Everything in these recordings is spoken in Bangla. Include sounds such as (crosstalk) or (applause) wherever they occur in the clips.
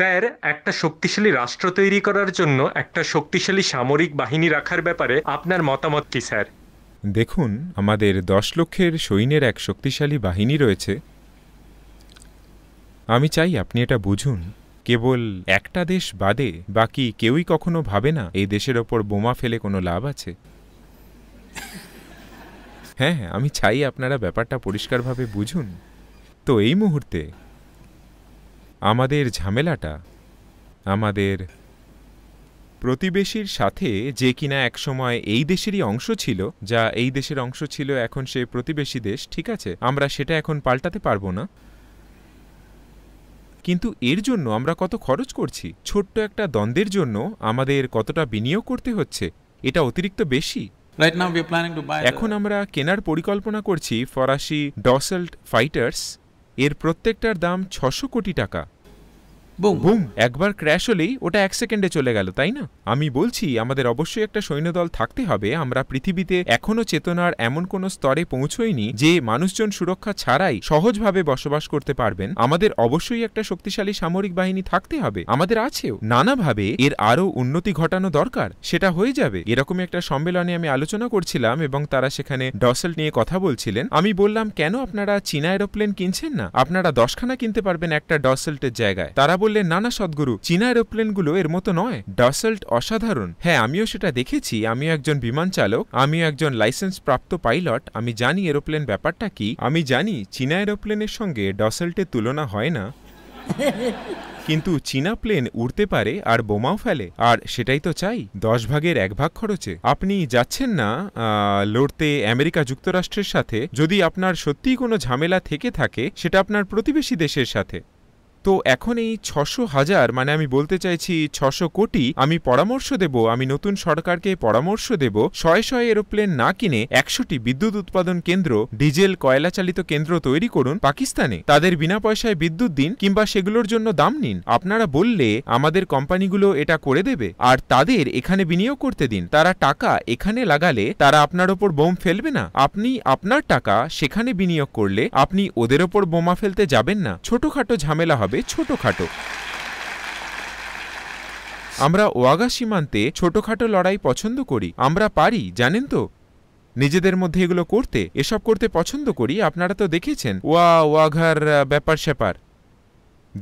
স্যার একটা শক্তিশালী রাষ্ট্র তৈরি করার জন্য একটা শক্তিশালী সামরিক বাহিনী রাখার ব্যাপারে আপনার মতামত কি স্যার দেখুন আমাদের দশ লক্ষের সৈন্যের এক শক্তিশালী বাহিনী রয়েছে আমি চাই আপনি এটা বুঝুন কেবল একটা দেশ বাদে বাকি কেউই কখনো ভাবে না এই দেশের ওপর বোমা ফেলে কোনো লাভ আছে হ্যাঁ, হ্যাঁ আমি চাই আপনারা ব্যাপারটা পরিষ্কারভাবে বুঝুন তো এই মুহূর্তে আমাদের ঝামেলাটা আমাদের প্রতিবেশীর সাথে যে কিনা একসময় এই দেশেরই অংশ ছিল যা এই দেশের অংশ ছিল এখন সে প্রতিবেশী দেশ ঠিক আছে আমরা সেটা এখন পাল্টাতে পারবো না কিন্তু এর জন্য আমরা কত খরচ করছি ছোট্ট একটা দ্বন্দ্বের জন্য আমাদের কতটা বিনিয়োগ করতে হচ্ছে এটা অতিরিক্ত বেশি এখন আমরা কেনার পরিকল্পনা করছি ফরাসি ডসেল্ট ফাইটার্স এর প্রত্যেকটার দাম ছশো কোটি টাকা বুম একবার ক্র্যাশ হলেই ওটা এক সেকেন্ডে চলে গেল তাই না আমি বলছি আমাদের অবশ্যই একটা সৈন্যদল থাকতে হবে আমরা পৃথিবীতে এখনো চেতনার এমন কোনো স্তরে পৌঁছইনি যে মানুষজন সুরক্ষা ছাড়াই সহজভাবে বসবাস করতে পারবেন আমাদের অবশ্যই একটা শক্তিশালী সামরিক বাহিনী থাকতে হবে আমাদের আছেও নানাভাবে এর আরও উন্নতি ঘটানো দরকার সেটা হয়ে যাবে এরকম একটা সম্মেলনে আমি আলোচনা করছিলাম এবং তারা সেখানে ডসেল নিয়ে কথা বলছিলেন আমি বললাম কেন আপনারা চীনা এরোপ্লেন কিনছেন না আপনারা দশখানা কিনতে পারবেন একটা ডসেল্টের জায়গায় তারা বল বললেন নানা সদ্গুরু চীনা এরোপ্লেনগুলো এর মতো নয় ডাসল্ট অসাধারণ হ্যাঁ আমিও সেটা দেখেছি আমি একজন বিমান চালক আমি একজন লাইসেন্স প্রাপ্ত পাইলট আমি জানি এরোপ্লেন ব্যাপারটা কি আমি জানি চীনা এরোপ্লেনের সঙ্গে ডসল্টের তুলনা হয় না (laughs) কিন্তু চীনা প্লেন উড়তে পারে আর বোমাও ফেলে আর সেটাই তো চাই দশ ভাগের এক ভাগ খরচে আপনি যাচ্ছেন না লড়তে আমেরিকা যুক্তরাষ্ট্রের সাথে যদি আপনার সত্যিই কোনো ঝামেলা থেকে থাকে সেটা আপনার প্রতিবেশী দেশের সাথে তো এখন এই ছশো হাজার মানে আমি বলতে চাইছি ছশো কোটি আমি পরামর্শ দেব আমি নতুন সরকারকে পরামর্শ দেব শয়ে শয়ে এরোপ্লেন না কিনে একশোটি বিদ্যুৎ উৎপাদন কেন্দ্র ডিজেল কয়লা চালিত কেন্দ্র তৈরি করুন পাকিস্তানে তাদের বিনা পয়সায় বিদ্যুৎ দিন কিংবা সেগুলোর জন্য দাম নিন আপনারা বললে আমাদের কোম্পানিগুলো এটা করে দেবে আর তাদের এখানে বিনিয়োগ করতে দিন তারা টাকা এখানে লাগালে তারা আপনার ওপর বোম ফেলবে না আপনি আপনার টাকা সেখানে বিনিয়োগ করলে আপনি ওদের ওপর বোমা ফেলতে যাবেন না ছোটখাটো ঝামেলা হবে হবে ছোটখাটো আমরা ওয়াগা সীমান্তে ছোটখাটো লড়াই পছন্দ করি আমরা পারি জানেন তো নিজেদের মধ্যে এগুলো করতে এসব করতে পছন্দ করি আপনারা তো দেখেছেন ওয়া ওয়াঘার ব্যাপার স্যাপার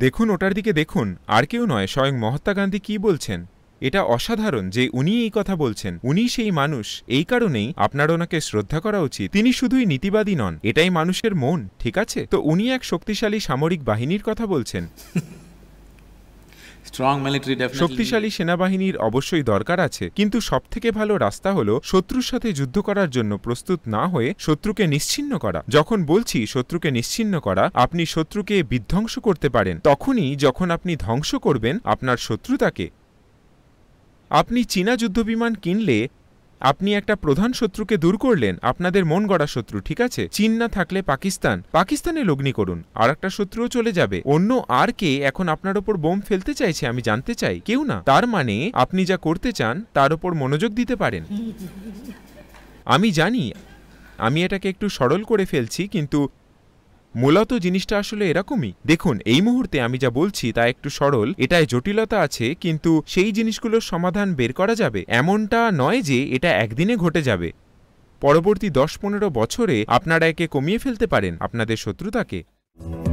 দেখুন ওটার দিকে দেখুন আর কেউ নয় স্বয়ং মহাত্মা গান্ধী কী বলছেন এটা অসাধারণ যে উনি এই কথা বলছেন উনি সেই মানুষ এই কারণেই আপনার ওনাকে শ্রদ্ধা করা উচিত তিনি শুধুই নীতিবাদী নন এটাই মানুষের মন ঠিক আছে তো উনি এক শক্তিশালী সামরিক বাহিনীর কথা বলছেন শক্তিশালী সেনাবাহিনীর অবশ্যই দরকার আছে কিন্তু সবথেকে ভালো রাস্তা হলো শত্রুর সাথে যুদ্ধ করার জন্য প্রস্তুত না হয়ে শত্রুকে নিশ্চিন্ন করা যখন বলছি শত্রুকে নিশ্চিন্ন করা আপনি শত্রুকে বিধ্বংস করতে পারেন তখনই যখন আপনি ধ্বংস করবেন আপনার শত্রুতাকে আপনি চীনা যুদ্ধবিমান কিনলে আপনি একটা প্রধান শত্রুকে দূর করলেন আপনাদের মন গড়া শত্রু ঠিক আছে চীন না থাকলে পাকিস্তান পাকিস্তানে লগ্নি করুন আর একটা শত্রুও চলে যাবে অন্য আর কে এখন আপনার ওপর বোম ফেলতে চাইছে আমি জানতে চাই কেউ না তার মানে আপনি যা করতে চান তার ওপর মনোযোগ দিতে পারেন আমি জানি আমি এটাকে একটু সরল করে ফেলছি কিন্তু মূলত জিনিসটা আসলে এরকমই দেখুন এই মুহূর্তে আমি যা বলছি তা একটু সরল এটায় জটিলতা আছে কিন্তু সেই জিনিসগুলোর সমাধান বের করা যাবে এমনটা নয় যে এটা একদিনে ঘটে যাবে পরবর্তী দশ পনেরো বছরে আপনারা একে কমিয়ে ফেলতে পারেন আপনাদের শত্রুতাকে